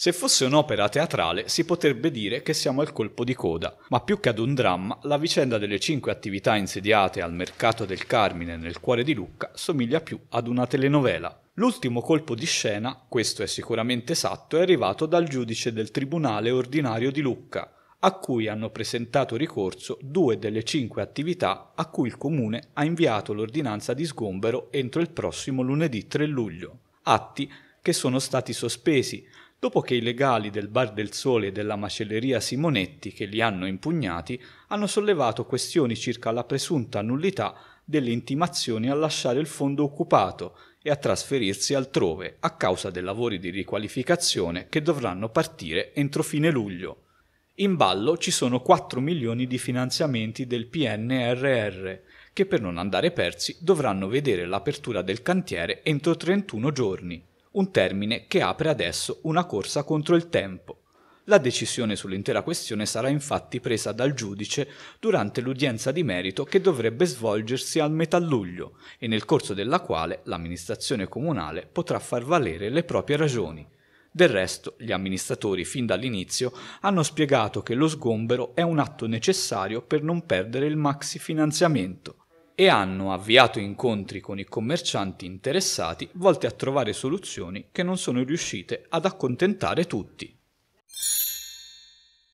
Se fosse un'opera teatrale si potrebbe dire che siamo al colpo di coda, ma più che ad un dramma, la vicenda delle cinque attività insediate al mercato del Carmine nel cuore di Lucca somiglia più ad una telenovela. L'ultimo colpo di scena, questo è sicuramente esatto, è arrivato dal giudice del Tribunale ordinario di Lucca, a cui hanno presentato ricorso due delle cinque attività a cui il Comune ha inviato l'ordinanza di sgombero entro il prossimo lunedì 3 luglio, atti che sono stati sospesi dopo che i legali del Bar del Sole e della macelleria Simonetti, che li hanno impugnati, hanno sollevato questioni circa la presunta nullità delle intimazioni a lasciare il fondo occupato e a trasferirsi altrove a causa dei lavori di riqualificazione che dovranno partire entro fine luglio. In ballo ci sono 4 milioni di finanziamenti del PNRR che per non andare persi dovranno vedere l'apertura del cantiere entro 31 giorni un termine che apre adesso una corsa contro il tempo. La decisione sull'intera questione sarà infatti presa dal giudice durante l'udienza di merito che dovrebbe svolgersi al metà luglio e nel corso della quale l'amministrazione comunale potrà far valere le proprie ragioni. Del resto, gli amministratori fin dall'inizio hanno spiegato che lo sgombero è un atto necessario per non perdere il maxi finanziamento e hanno avviato incontri con i commercianti interessati volti a trovare soluzioni che non sono riuscite ad accontentare tutti.